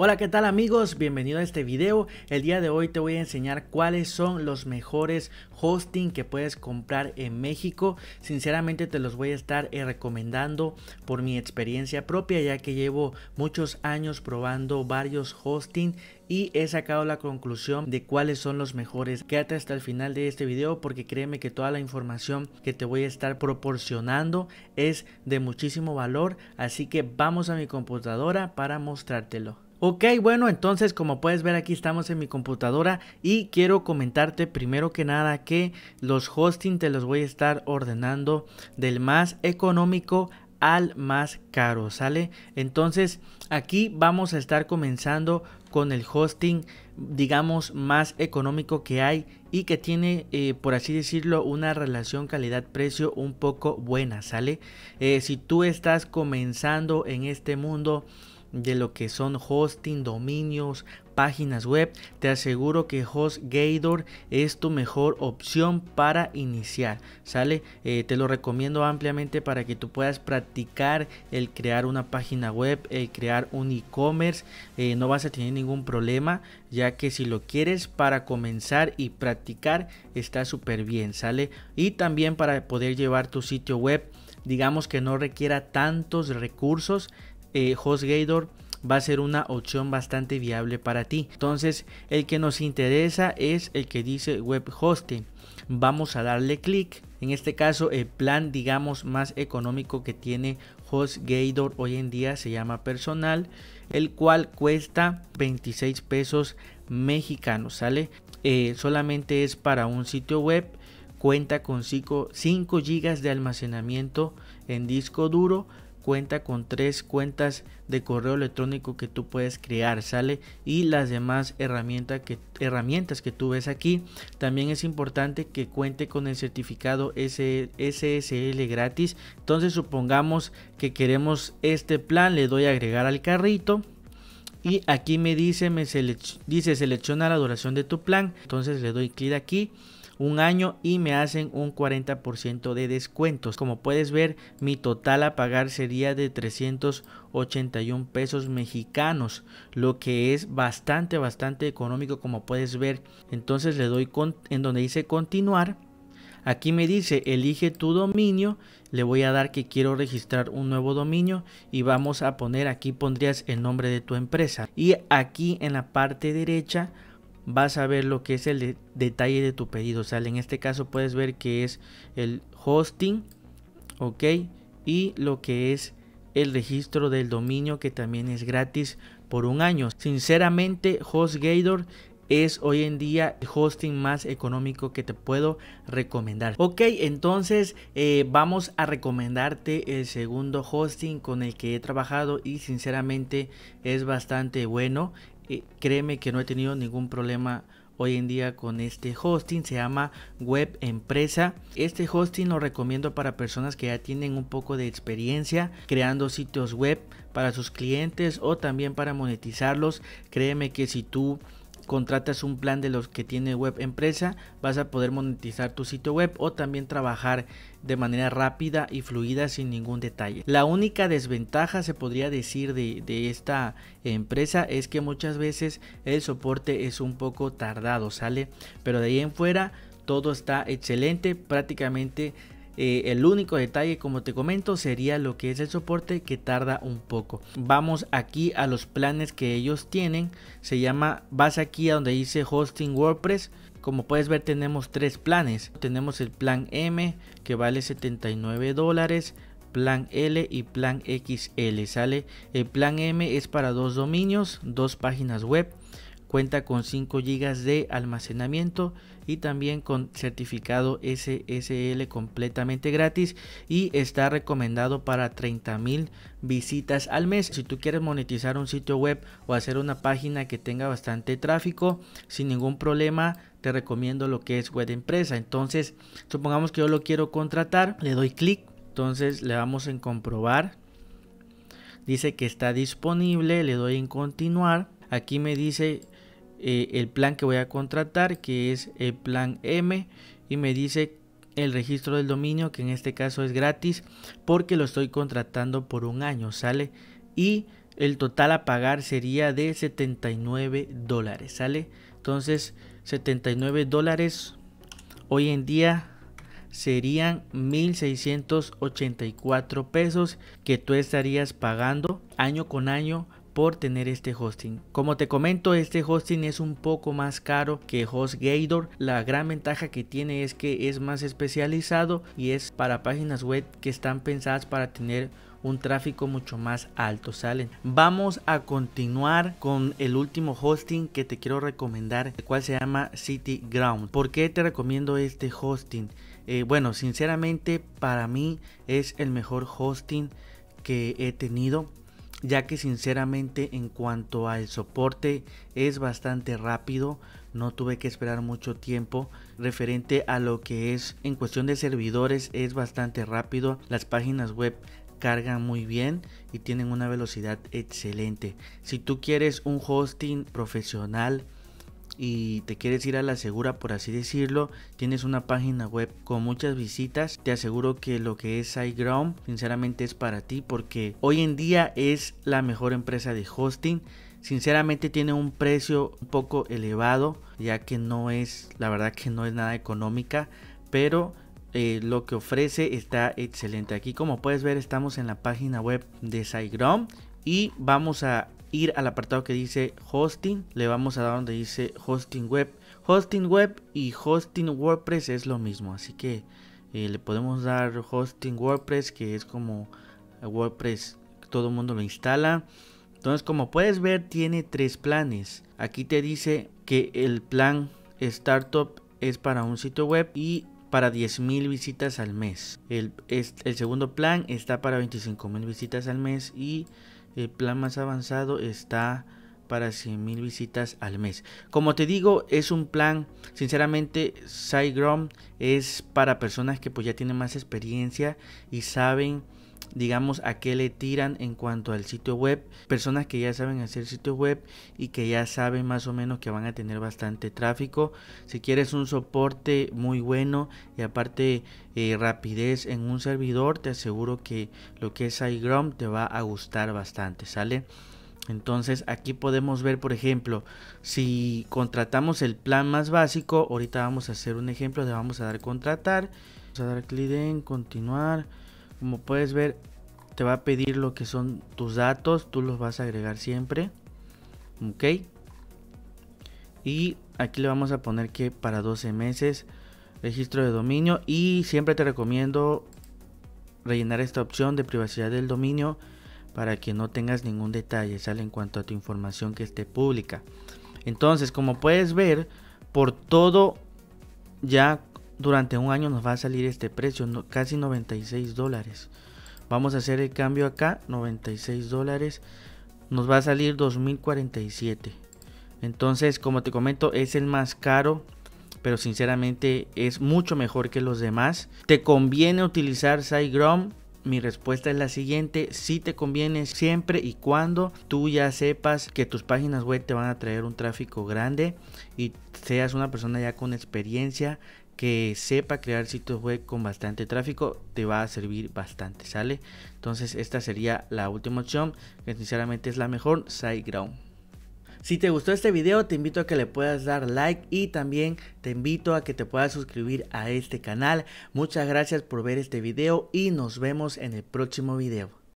Hola, ¿qué tal amigos? Bienvenido a este video. El día de hoy te voy a enseñar cuáles son los mejores hosting que puedes comprar en México. Sinceramente te los voy a estar eh, recomendando por mi experiencia propia ya que llevo muchos años probando varios hosting y he sacado la conclusión de cuáles son los mejores. Quédate hasta el final de este video porque créeme que toda la información que te voy a estar proporcionando es de muchísimo valor. Así que vamos a mi computadora para mostrártelo. Ok, bueno, entonces como puedes ver aquí estamos en mi computadora y quiero comentarte primero que nada que los hosting te los voy a estar ordenando del más económico al más caro, ¿sale? Entonces aquí vamos a estar comenzando con el hosting digamos más económico que hay y que tiene eh, por así decirlo una relación calidad precio un poco buena sale eh, si tú estás comenzando en este mundo de lo que son hosting, dominios, páginas web, te aseguro que HostGator es tu mejor opción para iniciar, ¿sale? Eh, te lo recomiendo ampliamente para que tú puedas practicar el crear una página web, el crear un e-commerce, eh, no vas a tener ningún problema, ya que si lo quieres para comenzar y practicar está súper bien, ¿sale? Y también para poder llevar tu sitio web digamos que no requiera tantos recursos eh, HostGator va a ser una opción bastante viable para ti. Entonces, el que nos interesa es el que dice web hosting. Vamos a darle clic. En este caso, el plan, digamos, más económico que tiene HostGator hoy en día se llama personal, el cual cuesta 26 pesos mexicanos, ¿sale? Eh, solamente es para un sitio web cuenta con 5, gigas GB de almacenamiento en disco duro, cuenta con tres cuentas de correo electrónico que tú puedes crear, ¿sale? Y las demás herramientas que, herramientas que tú ves aquí. También es importante que cuente con el certificado SSL gratis. Entonces supongamos que queremos este plan, le doy a agregar al carrito. Y aquí me dice, me dice selecciona la duración de tu plan. Entonces le doy clic aquí un año y me hacen un 40% de descuentos. Como puedes ver, mi total a pagar sería de 381 pesos mexicanos, lo que es bastante, bastante económico como puedes ver. Entonces le doy con, en donde dice continuar. Aquí me dice elige tu dominio, le voy a dar que quiero registrar un nuevo dominio y vamos a poner aquí pondrías el nombre de tu empresa. Y aquí en la parte derecha vas a ver lo que es el detalle de tu pedido. O sea, en este caso puedes ver que es el hosting, ok, y lo que es el registro del dominio que también es gratis por un año. Sinceramente, HostGator es hoy en día el hosting más económico que te puedo recomendar. Ok, entonces eh, vamos a recomendarte el segundo hosting con el que he trabajado y sinceramente es bastante bueno créeme que no he tenido ningún problema hoy en día con este hosting se llama web empresa este hosting lo recomiendo para personas que ya tienen un poco de experiencia creando sitios web para sus clientes o también para monetizarlos créeme que si tú contratas un plan de los que tiene web empresa, vas a poder monetizar tu sitio web o también trabajar de manera rápida y fluida sin ningún detalle. La única desventaja se podría decir de, esta empresa es que muchas veces el soporte es un poco tardado, ¿sale? Pero de ahí en fuera todo está excelente, prácticamente eh, el único detalle, como te comento, sería lo que es el soporte que tarda un poco. Vamos aquí a los planes que ellos tienen. Se llama, vas aquí a donde dice hosting WordPress. Como puedes ver tenemos tres planes. Tenemos el plan M que vale 79 dólares plan L y plan XL. Sale el plan M es para dos dominios, dos páginas web, Cuenta con 5 GB de almacenamiento y también con certificado SSL completamente gratis y está recomendado para 30.000 visitas al mes. Si tú quieres monetizar un sitio web o hacer una página que tenga bastante tráfico sin ningún problema, te recomiendo lo que es web empresa. Entonces, supongamos que yo lo quiero contratar, le doy clic, entonces le damos en comprobar. Dice que está disponible, le doy en continuar. Aquí me dice eh, el plan que voy a contratar, que es el plan M, y me dice el registro del dominio, que en este caso es gratis, porque lo estoy contratando por un año, ¿sale? Y el total a pagar sería de 79 dólares, ¿sale? Entonces, 79 dólares hoy en día serían 1.684 pesos que tú estarías pagando año con año por tener este hosting. Como te comento, este hosting es un poco más caro que HostGator. La gran ventaja que tiene es que es más especializado y es para páginas web que están pensadas para tener un tráfico mucho más alto, ¿salen? Vamos a continuar con el último hosting que te quiero recomendar, el cual se llama City Ground. ¿Por qué te recomiendo este hosting? Eh, bueno, sinceramente para mí es el mejor hosting que he tenido ya que sinceramente en cuanto al soporte es bastante rápido, no tuve que esperar mucho tiempo referente a lo que es en cuestión de servidores es bastante rápido, las páginas web cargan muy bien y tienen una velocidad excelente. Si tú quieres un hosting profesional y te quieres ir a la segura por así decirlo, tienes una página web con muchas visitas, te aseguro que lo que es SiteGround sinceramente es para ti porque hoy en día es la mejor empresa de hosting. Sinceramente tiene un precio un poco elevado, ya que no es, la verdad que no es nada económica, pero eh, lo que ofrece está excelente. Aquí como puedes ver estamos en la página web de SiteGround y vamos a ir al apartado que dice hosting, le vamos a dar donde dice hosting web. Hosting web y hosting WordPress es lo mismo, así que eh, le podemos dar hosting WordPress que es como WordPress, todo el mundo me instala. Entonces como puedes ver tiene tres planes. Aquí te dice que el plan startup es para un sitio web y para 10.000 visitas al mes. El, el segundo plan está para 25.000 visitas al mes y el plan más avanzado está para 100.000 visitas al mes. Como te digo, es un plan, sinceramente, SiteGround es para personas que pues ya tienen más experiencia y saben digamos, a qué le tiran en cuanto al sitio web. Personas que ya saben hacer sitio web y que ya saben más o menos que van a tener bastante tráfico. Si quieres un soporte muy bueno y aparte eh, rapidez en un servidor, te aseguro que lo que es iGrom te va a gustar bastante, ¿sale? Entonces aquí podemos ver, por ejemplo, si contratamos el plan más básico, ahorita vamos a hacer un ejemplo, le vamos a dar contratar, vamos a dar clic en continuar, como puedes ver, te va a pedir lo que son tus datos, tú los vas a agregar siempre. Ok. Y aquí le vamos a poner que para 12 meses, registro de dominio. Y siempre te recomiendo rellenar esta opción de privacidad del dominio para que no tengas ningún detalle, sale en cuanto a tu información que esté pública. Entonces, como puedes ver, por todo ya durante un año nos va a salir este precio, casi 96 dólares. Vamos a hacer el cambio acá, 96 dólares. Nos va a salir 2047. Entonces, como te comento, es el más caro, pero sinceramente es mucho mejor que los demás. ¿Te conviene utilizar SiteGround? Mi respuesta es la siguiente, si te conviene siempre y cuando tú ya sepas que tus páginas web te van a traer un tráfico grande y seas una persona ya con experiencia que sepa crear sitios web con bastante tráfico te va a servir bastante, ¿sale? Entonces esta sería la última opción, que sinceramente es la mejor, SiteGround. Si te gustó este video te invito a que le puedas dar like y también te invito a que te puedas suscribir a este canal. Muchas gracias por ver este video y nos vemos en el próximo video.